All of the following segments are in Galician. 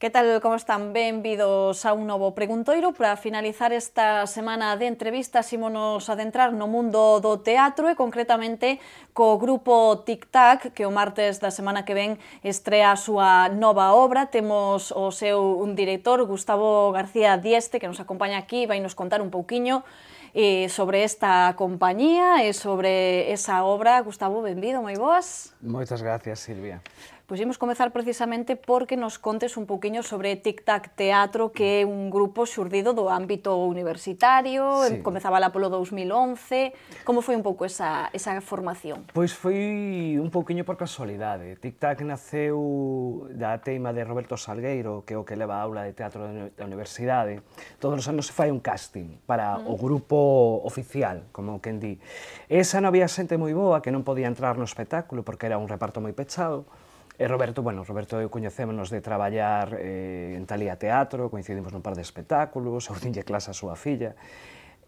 Que tal, como están? Benvidos a un novo Preguntoiro. Para finalizar esta semana de entrevistas, ímonos adentrar no mundo do teatro e concretamente co grupo Tic Tac, que o martes da semana que ven estrea a súa nova obra. Temos o seu un director, Gustavo García Dieste, que nos acompaña aquí e vai nos contar un pouquiño eh, sobre esta compañía e sobre esa obra. Gustavo, benvido, moi boas. Moitas gracias, Silvia. Pois imos comezar precisamente porque nos contes un pouquiño sobre Tic Tac Teatro, que é un grupo xurdido do ámbito universitario, sí. comezaba lá polo 2011. Como foi un pouco esa, esa formación? Pois foi un pouquiño por casualidade. Tic Tac naceu da teima de Roberto Salgueiro, que é o que leva a aula de teatro da universidade. Todos os anos se fai un casting para mm. o grupo oficial, como quen di. Esa non había xente moi boa que non podía entrar no espectáculo porque era un reparto moi pechado E eh, Roberto, bueno, Roberto e coñecémonos de traballar eh, en Talía Teatro, coincidimos nun par de espectáculos, eu dinlle clase a súa filla,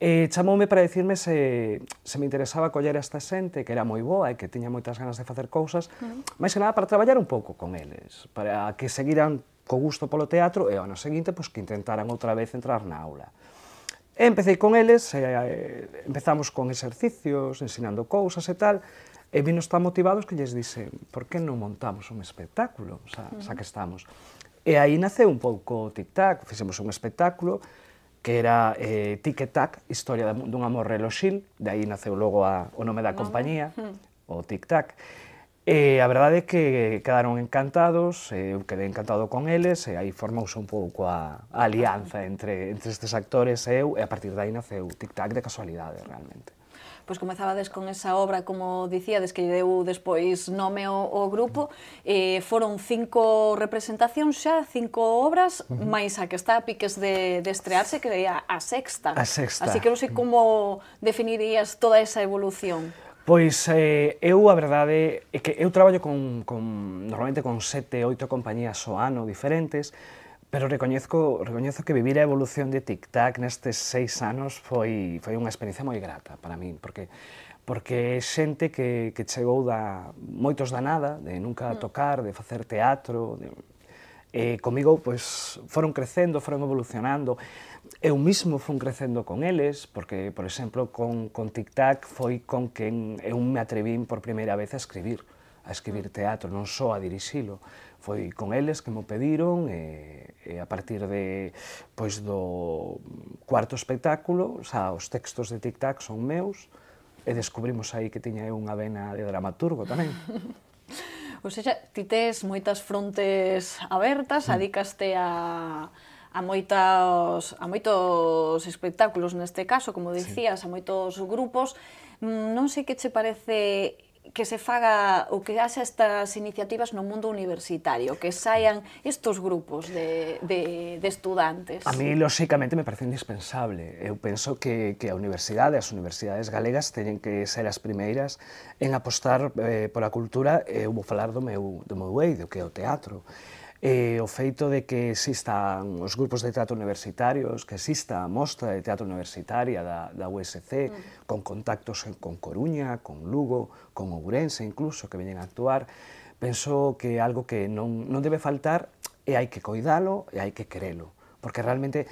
E eh, chamoume para decirme se, se me interesaba coller esta xente que era moi boa e que tiña moitas ganas de facer cousas, uh mm. -huh. máis que nada para traballar un pouco con eles, para que seguiran co gusto polo teatro e ao ano seguinte pois, que intentaran outra vez entrar na aula. E empecé con eles, e, e, empezamos con exercicios, ensinando cousas e tal, E vinos tan motivados que lles dixe, por que non montamos un espectáculo, xa, xa que estamos? E aí naceu un pouco o tic-tac, fixemos un espectáculo que era eh, Tic Tac, historia dun amor reloxil, de aí naceu logo a, o nome da ah. compañía, o Tic Tac. E a verdade é que quedaron encantados, eu quedei encantado con eles, e aí formouse un pouco a, a alianza entre, entre estes actores e eu, e a partir dai naceu Tic Tac de casualidade, realmente pois comezabades con esa obra, como dicíades, que deu despois nome o, o grupo, eh, foron cinco representacións xa, cinco obras, uh -huh. máis a que está a piques de, de estrearse, que era a sexta. A sexta. Así que non sei mm. como definirías toda esa evolución. Pois eh, eu, a verdade, é que eu traballo con, con normalmente con sete, oito compañías o ano diferentes, Pero recoñezco, recoñezo que vivir a evolución de Tic Tac nestes seis anos foi, foi unha experiencia moi grata para min, porque porque xente que, que chegou da moitos da nada, de nunca mm. tocar, de facer teatro, de, eh, comigo pois, foron crecendo, foron evolucionando. Eu mismo fun crecendo con eles, porque, por exemplo, con, con Tic Tac foi con quen eu me atrevín por primeira vez a escribir. Uh a escribir teatro, non só a dirixilo. Foi con eles que mo pediron e, e a partir de pois do cuarto espectáculo, xa os textos de Tic Tac son meus e descubrimos aí que tiña eu unha vena de dramaturgo tamén. Ou seja, ti tes moitas frontes abertas, mm. adicaste a a moitos a moitos espectáculos neste caso, como dicías, sí. a moitos grupos. Mm, non sei que che parece que se faga o que haxa estas iniciativas no mundo universitario, que saian estos grupos de, de, de estudantes? A mí, lóxicamente, me parece indispensable. Eu penso que, que a universidade, as universidades galegas, teñen que ser as primeiras en apostar eh, pola cultura, eu vou falar do meu, do meu eido, que é o teatro eh, o feito de que existan os grupos de teatro universitarios, que exista a mostra de teatro universitaria da, da USC, mm. con contactos en, con Coruña, con Lugo, con Ourense incluso, que veñen a actuar, penso que é algo que non, non debe faltar e hai que coidalo e hai que querelo porque realmente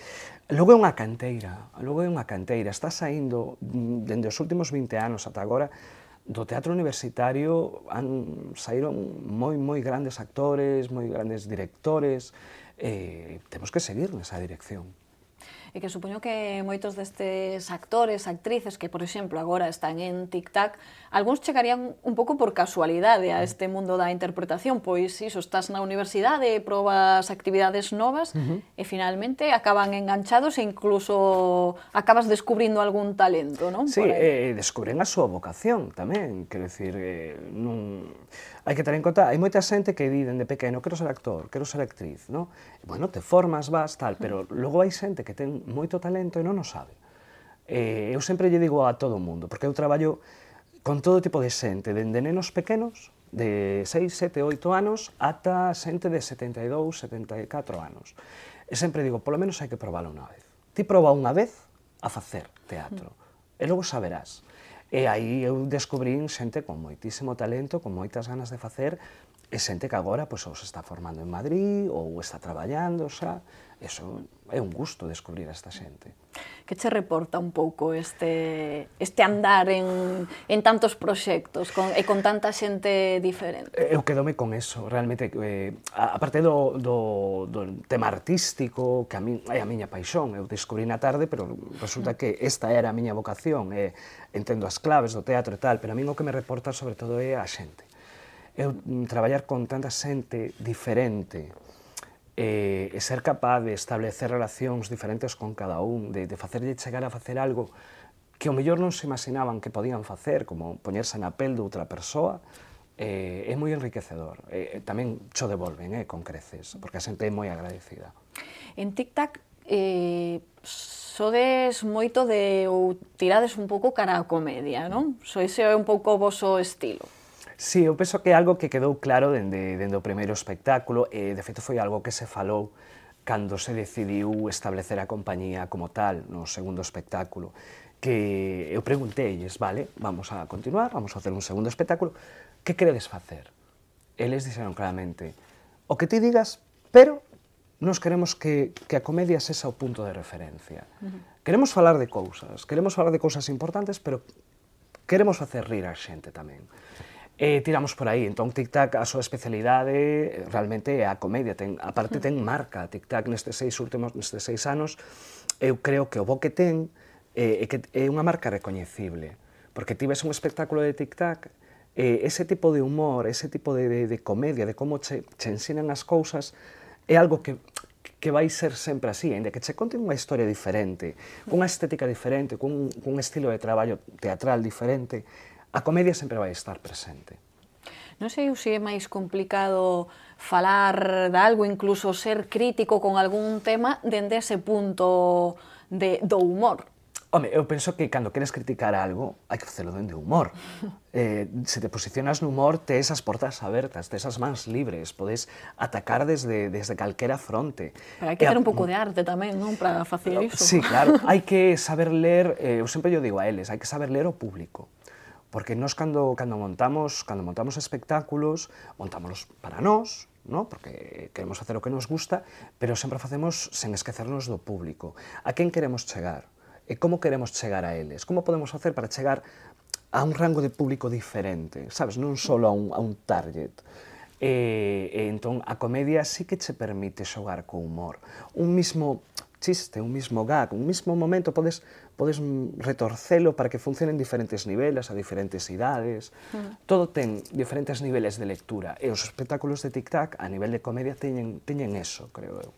logo é unha canteira, logo é unha canteira, está saindo mm, dende os últimos 20 anos ata agora do teatro universitario han saíron moi moi grandes actores, moi grandes directores, eh, temos que seguir nesa dirección e que supoño que moitos destes actores, actrices que, por exemplo, agora están en tic-tac, algúns chegarían un pouco por casualidade a mm. este mundo da interpretación, pois iso, estás na universidade, probas actividades novas uh -huh. e finalmente acaban enganchados e incluso acabas descubrindo algún talento, non? Sí, eh, descubren a súa vocación tamén, quero dicir, eh, non... hai que ter en conta, hai moita xente que di dende pequeno, quero ser actor, quero ser actriz, non? Bueno, te formas, vas, tal, pero logo hai xente que ten moito talento e non o sabe. Eh, eu sempre lle digo a todo o mundo, porque eu traballo con todo tipo de xente, dende nenos pequenos, de 6, 7, 8 anos, ata xente de 72, 74 anos. E sempre digo, polo menos hai que probalo unha vez. Ti proba unha vez a facer teatro, e logo saberás. E aí eu descubrín xente con moitísimo talento, con moitas ganas de facer, e xente que agora pois, ou se está formando en Madrid ou está traballando, xa, eso é un gusto descubrir a esta xente. Que che reporta un pouco este, este andar en, en tantos proxectos con, e con tanta xente diferente? Eh, eu quedome con eso, realmente, eh, a, a parte do, do, do tema artístico, que a min, é a miña paixón, eu descubrí na tarde, pero resulta que esta era a miña vocación, eh, entendo as claves do teatro e tal, pero a min o que me reporta sobre todo é a xente eu mm, traballar con tanta xente diferente, eh, ser capaz de establecer relacións diferentes con cada un, de, de facerlle chegar a facer algo que o mellor non se imaginaban que podían facer, como poñerse na pel de outra persoa, eh, é moi enriquecedor. Eh, eh tamén cho devolven eh, con creces, porque a xente é moi agradecida. En TikTok eh, sodes moito de ou tirades un pouco cara a comedia, non? é un pouco voso estilo. Sí, eu penso que é algo que quedou claro dende, dende o primeiro espectáculo, e de feito foi algo que se falou cando se decidiu establecer a compañía como tal no segundo espectáculo que eu pregunteilles, vale, vamos a continuar, vamos a hacer un segundo espectáculo, que queredes facer? Eles dixeron claramente, o que ti digas, pero nos queremos que, que a comedia sexa o punto de referencia. Uh -huh. Queremos falar de cousas, queremos falar de cousas importantes, pero queremos facer rir a xente tamén e eh, tiramos por aí. Entón, Tic Tac, a súa especialidade realmente é a comedia. Ten, a parte ten mm. marca Tic Tac nestes seis últimos nestes seis anos. Eu creo que o bo que ten é, eh, é que é unha marca recoñecible. Porque ti ves un espectáculo de Tic Tac, eh, ese tipo de humor, ese tipo de, de, de comedia, de como che, che ensinan as cousas, é algo que que vai ser sempre así, ainda que che conten unha historia diferente, cunha mm. estética diferente, cun, cun estilo de traballo teatral diferente, a comedia sempre vai estar presente. Non sei se é máis complicado falar de algo, incluso ser crítico con algún tema dende ese punto de, do humor. Home, eu penso que cando queres criticar algo, hai que facelo dende o humor. Eh, se te posicionas no humor, te esas portas abertas, te esas mans libres, podes atacar desde, desde calquera fronte. Pero hai que e ter un pouco de arte tamén, non? Para facer eh, iso. Sí, claro. hai que saber ler, eh, eu sempre yo digo a eles, hai que saber ler o público Porque nós cando, cando montamos cando montamos espectáculos, montámoslos para nós, no? porque queremos facer o que nos gusta, pero sempre facemos sen esquecernos do público. A quen queremos chegar? E como queremos chegar a eles? Como podemos facer para chegar a un rango de público diferente? Sabes, non só a un, a un target. E, e entón a comedia sí que che permite xogar co humor. Un mismo chiste, un mismo gag, un mismo momento, podes, podes retorcelo para que funcionen diferentes niveles, a diferentes idades, -huh. Hmm. todo ten diferentes niveles de lectura, e os espectáculos de tic-tac a nivel de comedia teñen, teñen eso, creo eu.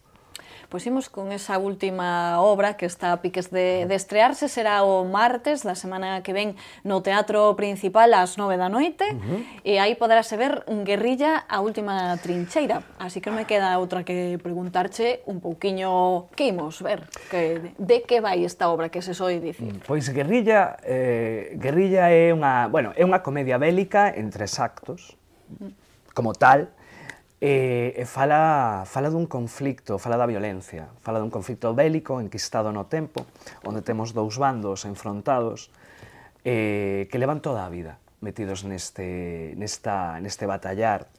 Pois imos con esa última obra que está a piques de, de estrearse, será o martes da semana que ven no Teatro Principal ás 9 da noite, uh -huh. e aí poderase ver Guerrilla a última trincheira. Así que me queda outra que preguntarche un pouquiño que imos ver, que, de que vai esta obra que se soe dicir. Mm, pois Guerrilla, eh, Guerrilla é unha, bueno, é unha comedia bélica en tres actos, como tal, eh, e eh, fala, fala dun conflicto, fala da violencia, fala dun conflicto bélico enquistado no tempo, onde temos dous bandos enfrontados eh, que levan toda a vida metidos neste, nesta, neste batallar.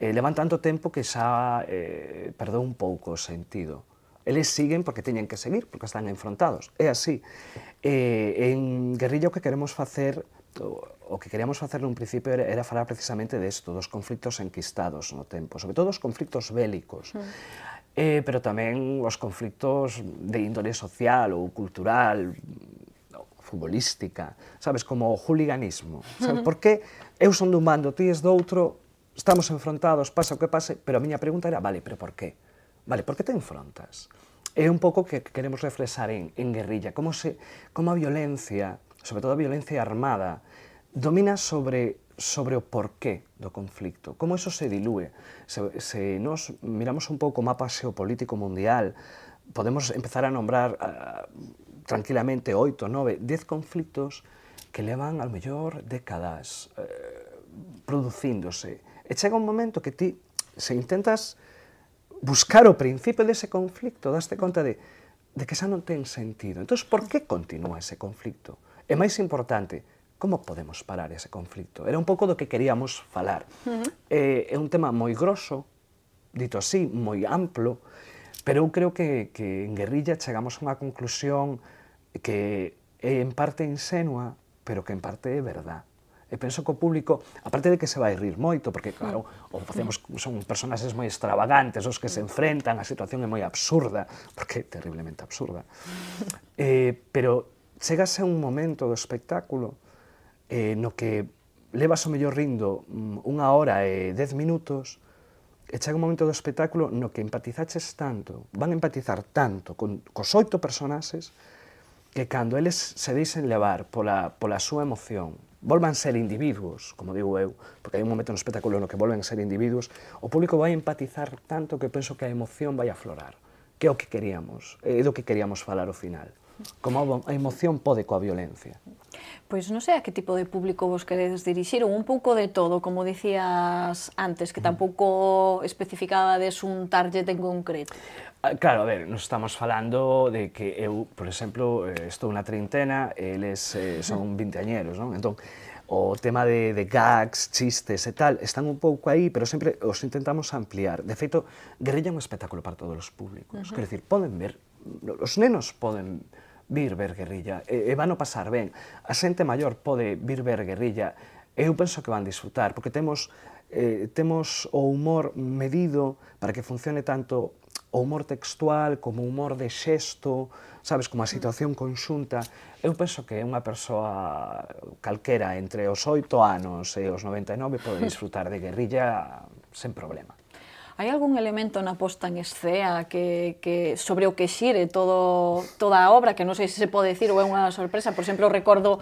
Eh, levan tanto tempo que xa eh, perdeu un pouco o sentido. Eles siguen porque teñen que seguir, porque están enfrontados. É así. Eh, en Guerrilla o que queremos facer o que queríamos facer nun principio era, era falar precisamente desto, dos conflictos enquistados no tempo, sobre todo os conflictos bélicos. Mm. Eh, pero tamén os conflictos de índole social ou cultural, futbolística, sabes, como o hooliganismo. Sabes, por que eu son dun bando, ti és do outro, estamos enfrontados, pasa o que pase, pero a miña pregunta era, vale, pero por que? Vale, por que te enfrontas? É un pouco que queremos reflexar en, en guerrilla, como, se, como a violencia, sobre todo a violencia armada, domina sobre sobre o porqué do conflicto, como eso se dilúe. Se, se nos miramos un pouco o mapa xeopolítico mundial, podemos empezar a nombrar uh, tranquilamente oito, nove, dez conflictos que levan ao mellor décadas uh, eh, producíndose. E chega un momento que ti, se intentas buscar o principio dese conflicto, daste conta de, de que xa non ten sentido. Entón, por que continúa ese conflicto? É máis importante, como podemos parar ese conflito? Era un pouco do que queríamos falar. Uh -huh. eh, é un tema moi grosso, dito así, moi amplo, pero eu creo que, que en guerrilla chegamos a unha conclusión que é en parte insenua, pero que en parte é verdad. E penso que o público, aparte de que se vai rir moito, porque claro, o facemos, son personaxes moi extravagantes, os que se enfrentan, a situación é moi absurda, porque é terriblemente absurda. Eh, pero chegase un momento do espectáculo eh, no que levas o mellor rindo mm, unha hora e dez minutos, e chega un momento do espectáculo no que empatizaches tanto, van a empatizar tanto con, cos oito personaxes, que cando eles se deixen levar pola, pola súa emoción, volvan ser individuos, como digo eu, porque hai un momento no espectáculo no que volven ser individuos, o público vai empatizar tanto que penso que a emoción vai aflorar, que é o que queríamos, é eh, do que queríamos falar ao final. Como a emoción pode coa violencia? Pois non sei a que tipo de público vos queredes dirixir, ou un pouco de todo, como dicías antes, que tampouco especificabades un target en concreto. Ah, claro, a ver, nos estamos falando de que eu, por exemplo, eh, estou na trintena, eles eh, son vinteañeros, non? Entón, o tema de, de gags, chistes e tal, están un pouco aí, pero sempre os intentamos ampliar. De feito, Guerrilla é un espectáculo para todos os públicos. Uh -huh. Quer dicir, poden ver, os nenos poden vir ver guerrilla, e, e van pasar ben. A xente maior pode vir ver guerrilla, eu penso que van disfrutar, porque temos eh, temos o humor medido para que funcione tanto o humor textual como o humor de xesto, sabes, como a situación conxunta. Eu penso que unha persoa calquera entre os 8 anos e os 99 pode disfrutar de guerrilla sen problema. Hai algún elemento na posta en escea que, que sobre o que xire todo, toda a obra, que non sei se se pode decir ou é unha sorpresa, por exemplo, recordo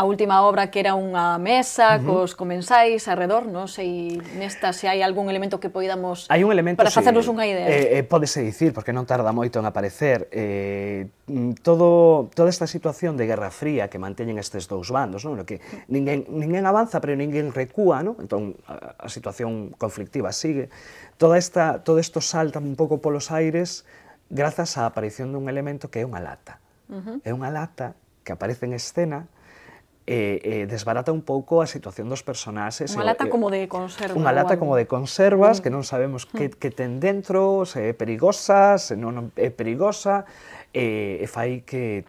a última obra que era unha mesa uh -huh. cos comensais alrededor, non sei nesta se hai algún elemento que poidamos hai un elemento, para facernos sí, unha idea. Eh, eh, podese dicir, porque non tarda moito en aparecer, eh, mm, todo, toda esta situación de guerra fría que manteñen estes dous bandos, non? que ninguén, ninguén avanza, pero ninguén recúa, non? entón a, a situación conflictiva sigue. Toda esta, todo isto salta un pouco polos aires grazas á aparición dun elemento que é unha lata. Uh -huh. É unha lata que aparece en escena eh, eh, desbarata un pouco a situación dos personaxes. Unha lata eh, como de conserva. Unha lata como de conservas, mm. que non sabemos mm. que, que ten dentro, se é perigosa, se non é perigosa, eh, e fai que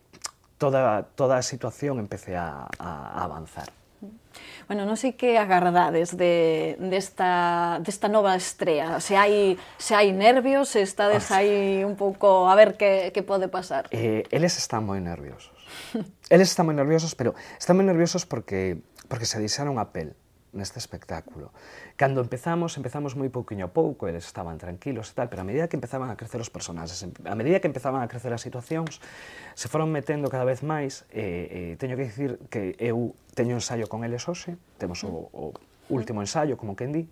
toda, toda a situación empece a, a, avanzar. Mm. Bueno, non sei que agardades de, desta, de desta nova estrela. Se hai, se hai nervios, se estades aí un pouco a ver que, que pode pasar. Eh, eles están moi nerviosos Eles están moi nerviosos, pero están moi nerviosos porque, porque se deixaron a pel neste espectáculo. Cando empezamos, empezamos moi pouquiño a pouco, eles estaban tranquilos e tal, pero a medida que empezaban a crecer os personaxes, a medida que empezaban a crecer as situacións, se foron metendo cada vez máis, e, e teño que dicir que eu teño ensaio con eles hoxe, temos o, o último ensaio, como quen di,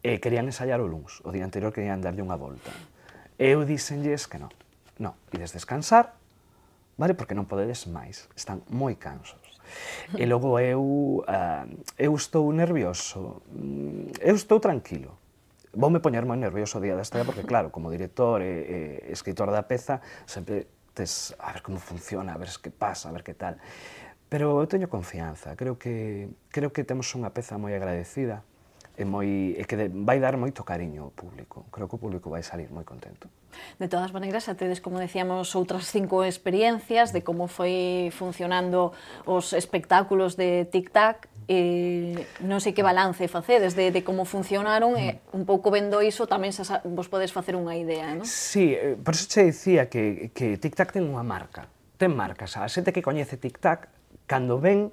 e querían ensayar o luns, o día anterior querían darlle unha volta. Eu dixenlles que non, non, ides descansar, vale? Porque non podedes máis, están moi cansos. E logo eu, uh, eu estou nervioso, mm, eu estou tranquilo, vou me poñer moi nervioso o día da estrella porque, claro, como director e, e escritor da peza, sempre tes a ver como funciona, a ver que pasa, a ver que tal. Pero eu teño confianza, creo que, creo que temos unha peza moi agradecida, é moi é que vai dar moito cariño ao público. Creo que o público vai salir moi contento. De todas maneiras, xa tedes, como decíamos, outras cinco experiencias de como foi funcionando os espectáculos de Tic Tac. E non sei que balance facedes de, de como funcionaron e un pouco vendo iso tamén xa, vos podes facer unha idea, non? Sí, eh, por iso che dicía que, que Tic Tac ten unha marca. Ten marcas. A xente que coñece Tic Tac, cando ven,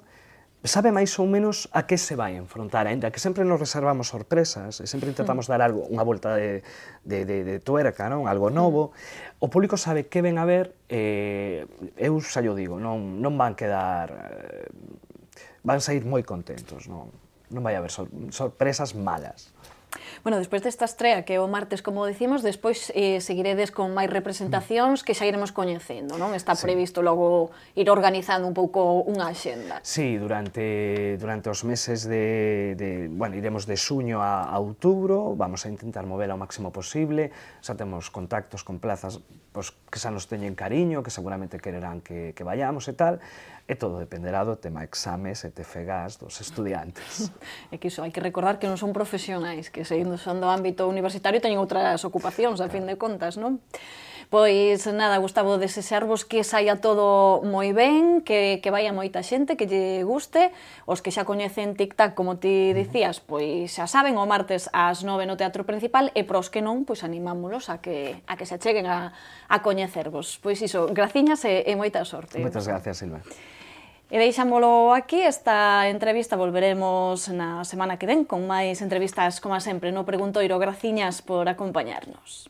sabe máis ou menos a que se vai enfrontar, ainda que sempre nos reservamos sorpresas, e sempre intentamos mm. dar algo, unha volta de, de, de, de tuerca, non? algo novo, mm. o público sabe que ven a ver, eh, eu xa yo digo, non, non van quedar, eh, van sair moi contentos, non, non vai haber sor, sorpresas malas. Bueno, despois desta estrela que é o martes, como decimos, despois eh, seguiredes con máis representacións que xa iremos coñecendo, non? Está sí. previsto logo ir organizando un pouco unha xenda. Sí, durante, durante os meses de, de... Bueno, iremos de xuño a, a outubro, vamos a intentar mover ao máximo posible, xa temos contactos con plazas pois, que xa nos teñen cariño, que seguramente quererán que, que vayamos e tal, E todo dependerá do tema exames e tefegás dos estudiantes. e que iso, hai que recordar que non son profesionais, que seguindo son do ámbito universitario teñen outras ocupacións, a fin de contas, non? Pois nada, Gustavo, desexarvos que saia todo moi ben, que, que vaya moita xente, que lle guste. Os que xa coñecen TikTok, como ti dicías, pois xa saben, o martes ás 9 no Teatro Principal, e pros que non, pois animámolos a que, a que se cheguen a, a coñecervos. Pois iso, graciñas e, e moita sorte. Moitas gracias, Silva. E deixámolo aquí, esta entrevista volveremos na semana que ven con máis entrevistas, como sempre, no Preguntoiro. Graciñas por acompañarnos.